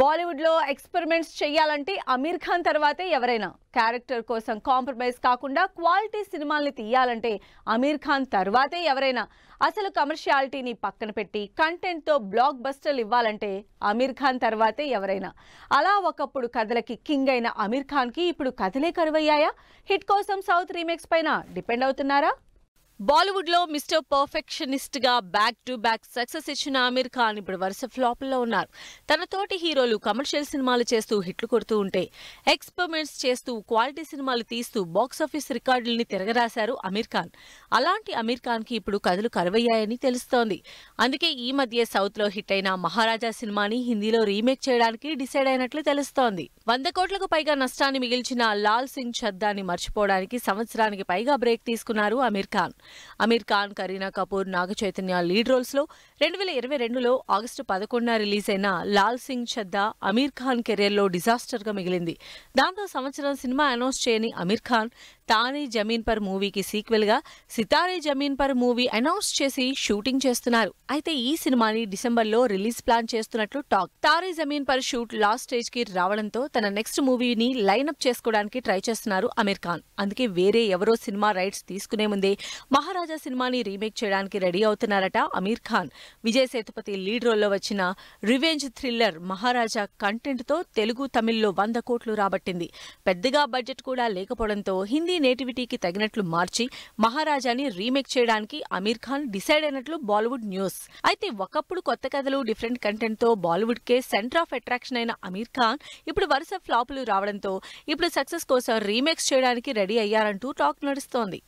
బాలీవుడ్ లో ఎక్స్పెరిమెంట్స్ చేయాలంటే అమీర్ ఖాన్ తర్వాతే ఎవరైనా క్యారెక్టర్ కోసం కాంప్రమైజ్ కాకుండా క్వాలిటీ సినిమాల్ని తీయాలంటే అమీర్ ఖాన్ తర్వాతే ఎవరైనా అసలు కమర్షియాలిటీని పక్కన పెట్టి కంటెంట్తో బ్లాక్ బస్టర్లు ఇవ్వాలంటే అమీర్ ఖాన్ తర్వాతే ఎవరైనా అలా ఒకప్పుడు కథలకి కింగ్ అయిన అమీర్ ఖాన్కి ఇప్పుడు కథలే కరువయ్యాయా హిట్ కోసం సౌత్ రీమేక్స్ పైన డిపెండ్ అవుతున్నారా బాలీవుడ్ లో మిస్టర్ పర్ఫెక్షనిస్ట్ గా బ్యాక్ టు బ్యాక్ సక్సెస్ ఇచ్చిన ఆమీర్ ఖాన్ ఇప్పుడు వరుస ఫ్లాప్ లో ఉన్నారు తన తోటి హీరోలు కమర్షియల్ సినిమాలు చేస్తూ హిట్లు కొడుతూ ఉంటే ఎక్స్పెరిమెంట్స్ చేస్తూ క్వాలిటీ సినిమాలు తీస్తూ బాక్సాఫీస్ రికార్డుల్ని తిరగరాశారు అమీర్ ఖాన్ అలాంటి అమీర్ ఖాన్ కి ఇప్పుడు కథలు కరువయ్యాయని తెలుస్తోంది అందుకే ఈ మధ్య సౌత్ లో హిట్ అయిన మహారాజా సినిమాని హిందీలో రీమేక్ చేయడానికి డిసైడ్ అయినట్లు తెలుస్తోంది వంద కోట్లకు పైగా నష్టాన్ని మిగిల్చిన లాల్ సింగ్ చద్దాన్ని మర్చిపోవడానికి సంవత్సరానికి పైగా బ్రేక్ తీసుకున్నారు అమీర్ ఖాన్ అమీర్ ఖాన్ కరీనా కపూర్ నాగ చైతన్య లీడ్ రోల్స్లో రెండు వేల ఇరవై రెండులో ఆగస్టు పదకొండున రిలీజ్ అయిన లాల్ సింగ్ చద్ద అమీర్ ఖాన్ కెరీర్లో డిజాస్టర్గా మిగిలింది దాంతో సంవత్సరం సినిమా అనౌన్స్ చేయని అమీర్ ఖాన్ తానే జమీన్ పర్ మూవీకి సీక్వెల్గా సితారే జమీన్ పర్ మూవీ అనౌన్స్ చేసి షూటింగ్ చేస్తున్నారు అయితే ఈ సినిమాని డిసెంబర్లో రిలీజ్ ప్లాన్ చేస్తున్నట్లు talk Taare Zameen Par shoot last స్టేజ్కి రావడంతో తన నెక్స్ట్ మూవీని లైన్అప్ చేసుకోవడానికి ట్రై చేస్తున్నారు అమీర్ ఖాన్ అందుకే వేరే ఎవరో సినిమా రైట్స్ తీసుకునే ముందే మహారాజా సినిమాని రీమేక్ చేయడానికి రెడీ అవుతున్నారట అమీర్ ఖాన్ విజయ్ సేతుపతి లీడ్ రోల్లో వచ్చిన రివెంజ్ థ్రిల్లర్ మహారాజా కంటెంట్తో తెలుగు తమిళ్లో వంద కోట్లు రాబట్టింది పెద్దగా బడ్జెట్ కూడా లేకపోవడంతో హిందీ నేటివిటీకి తగినట్లు మార్చి మహారాజాని రీమేక్ చేయడానికి అమీర్ ఖాన్ డిసైడ్ అయినట్లు బాలీవుడ్ న్యూస్ అయితే ఒకప్పుడు కొత్త కథలు డిఫరెంట్ కంటెంట్తో కే సెంటర్ ఆఫ్ అట్రాక్షన్ అయిన అమీర్ ఖాన్ ఇప్పుడు వరుస ఫ్లాపులు రావడంతో ఇప్పుడు సక్సెస్ కోసం రీమేక్స్ చేయడానికి రెడీ అయ్యారంటూ టాక్ నడుస్తోంది